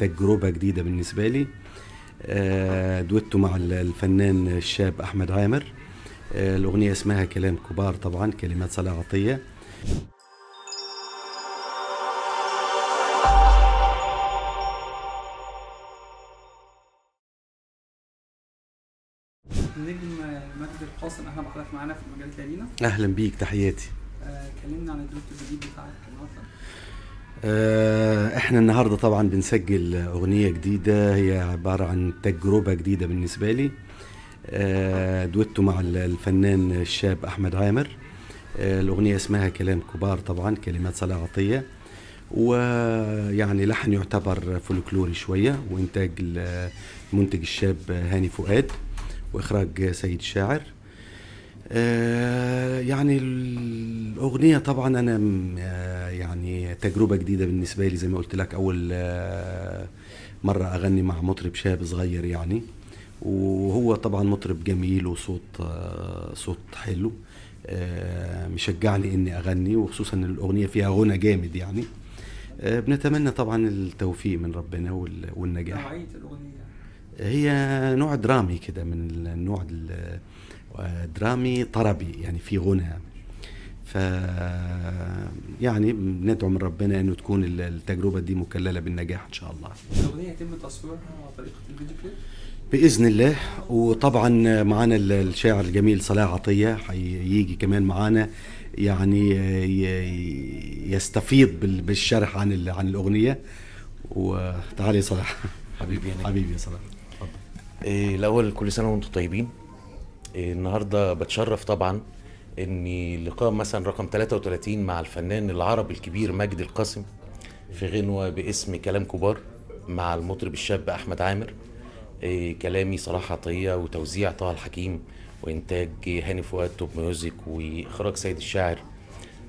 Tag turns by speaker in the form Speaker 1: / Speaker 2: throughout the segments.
Speaker 1: تجربه جديده بالنسبه لي آه، دويتو مع الفنان الشاب احمد عامر آه، الاغنيه اسمها كلام كبار طبعا كلمات صلاه عطيه نجم مجد القاسم اهلا بحضرتك معانا في مجال ليالينا اهلا بيك تحياتي اتكلمنا آه، عن الدوت الجديد بتاعك النهارده آه، احنا النهارده طبعا بنسجل اغنيه جديده هي عباره عن تجربه جديده بالنسبه لي آه، دويتو مع الفنان الشاب احمد عامر آه، الاغنيه اسمها كلام كبار طبعا كلمات صلاح عطيه ويعني لحن يعتبر فولكلوري شويه وانتاج المنتج الشاب هاني فؤاد واخراج سيد الشاعر يعني الاغنيه طبعا انا تجربه جديده بالنسبه لي زي ما قلت لك اول آه، مره اغني مع مطرب شاب صغير يعني وهو طبعا مطرب جميل وصوت آه، صوت حلو آه، مشجعني اني اغني وخصوصا ان الاغنيه فيها غنى جامد يعني بنتمنى طبعا التوفيق من ربنا والنجاح نوعيه الاغنيه هي نوع درامي كده من النوع الدرامي طربي يعني في غنى ف يعني بندعو من ربنا انه تكون التجربه دي مكلله بالنجاح ان شاء الله. الاغنيه يتم تصويرها عن طريق الفيديو كليب؟ باذن الله وطبعا معانا الشاعر الجميل صلاح عطيه هيجي كمان معانا يعني يستفيض بالشرح عن عن الاغنيه وتعالى يا صلاح حبيبي يا يعني. حبيبي يا صلاح
Speaker 2: إيه الاول كل سنه وانتم طيبين إيه النهارده بتشرف طبعا ان لقاء مثلا رقم 33 مع الفنان العربي الكبير مجدي القاسم في غنوه باسم كلام كبار مع المطرب الشاب احمد عامر إيه كلامي صلاح عطيه وتوزيع طه الحكيم وانتاج هاني فؤاد توب ميوزك واخراج سيد الشاعر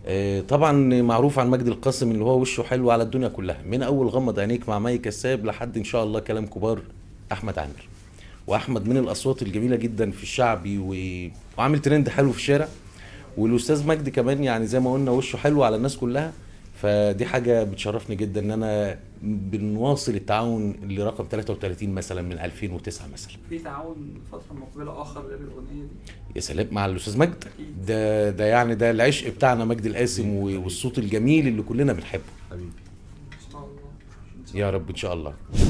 Speaker 2: إيه طبعا معروف عن مجدي القاسم اللي هو وشه حلو على الدنيا كلها من اول غمض عينيك مع مي كساب لحد ان شاء الله كلام كبار احمد عامر واحمد من الاصوات الجميله جدا في الشعبي و... وعامل ترند حلو في الشارع والاستاذ مجدي كمان يعني زي ما قلنا وشه حلو على الناس كلها فدي حاجه بتشرفني جدا ان انا بنواصل التعاون لرقم 33 مثلا من 2009 مثلا. في تعاون الفتره المقبله اخر غير الاغنيه دي؟ يا سلام مع الاستاذ مجد ده ده يعني ده العشق بتاعنا مجد القاسم والصوت الجميل اللي كلنا بنحبه. حبيبي. يا رب ان شاء الله